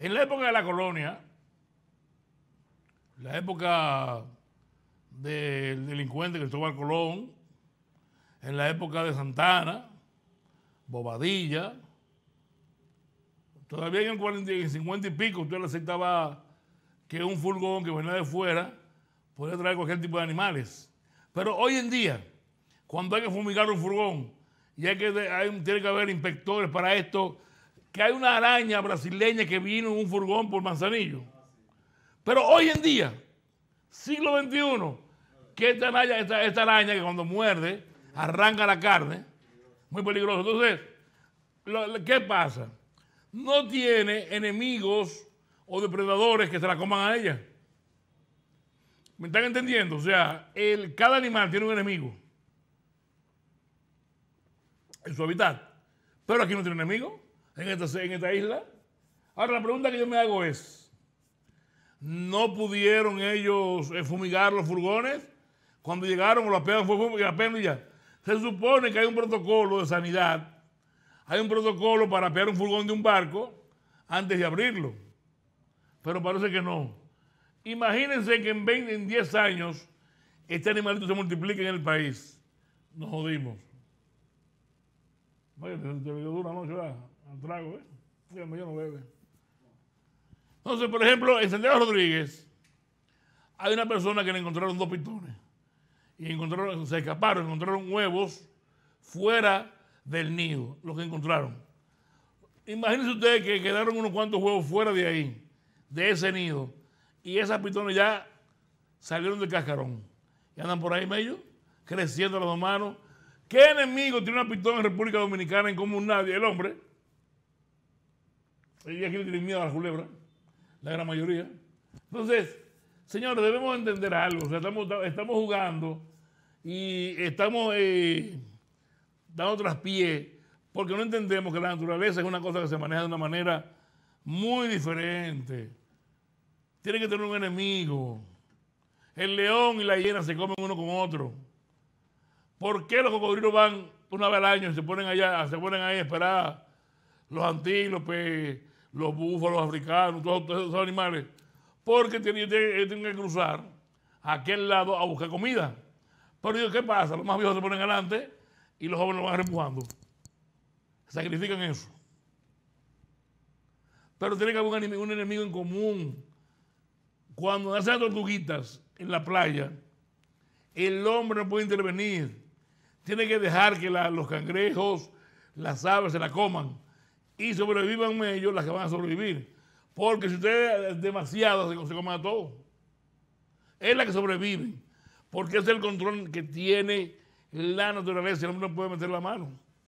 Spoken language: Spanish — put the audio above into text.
En la época de la colonia, la época del delincuente que al Colón, en la época de Santana, Bobadilla, todavía en, 40, 50 y pico usted le aceptaba que un furgón que venía de fuera podía traer cualquier tipo de animales. Pero hoy en día, cuando hay que fumigar un furgón y hay que, tiene que haber inspectores para esto, que hay una araña brasileña que vino en un furgón por Manzanillo. Pero hoy en día, siglo XXI, que esta araña, esta, araña que cuando muerde arranca la carne, muy peligroso. Entonces, ¿qué pasa? No tiene enemigos o depredadores que se la coman a ella. ¿Me están entendiendo? O sea, el, cada animal tiene un enemigo en su hábitat. Pero aquí no tiene enemigo en esta, en esta isla. Ahora la pregunta que yo me hago es, ¿no pudieron ellos eh, fumigar los furgones? Cuando llegaron, lo apenas fue y ya. Se supone que hay un protocolo de sanidad, hay un protocolo para apear un furgón de un barco antes de abrirlo, pero parece que no. Imagínense que en 20, en 10 años, este animalito se multiplique en el país. Nos jodimos. Vaya, te dura, ¿no? trago, ¿eh? Yo no Entonces, por ejemplo, en Santiago Rodríguez hay una persona que le encontraron dos pitones. Y encontraron, se escaparon, encontraron huevos fuera del nido, lo que encontraron. Imagínense ustedes que quedaron unos cuantos huevos fuera de ahí, de ese nido, y esas pitones ya salieron del cascarón. Y andan por ahí medio, creciendo las dos manos, ¿Qué enemigo tiene una pitón en República Dominicana en común nadie? El hombre. Y aquí le tienen miedo a la culebra, la gran mayoría. Entonces, señores, debemos entender algo. estamos, estamos jugando y estamos eh, dando tras porque no entendemos que la naturaleza es una cosa que se maneja de una manera muy diferente. Tiene que tener un enemigo. El león y la hiena se comen uno con otro. ¿Por qué los cocodrilos van una vez al año y se ponen allá, se ponen ahí a esperar los antílopes, los búfalos africanos, todos, esos animales, porque tienen, eh, que cruzar a aquel lado a buscar comida. Pero ellos, ¿qué pasa? Los más viejos se ponen adelante y los jóvenes lo van empujando. Sacrifican eso. Pero tiene que haber un enemigo en común. Cuando hacen tortuguitas en la playa, el hombre no puede intervenir. Tiene que dejar que los cangrejos, las aves se la coman y sobrevivan ellos las que van a sobrevivir. Porque si ustedes demasiado se, se coman a todos. es la que sobrevive. Porque es el control que tiene la naturaleza. El hombre no puede meter la mano.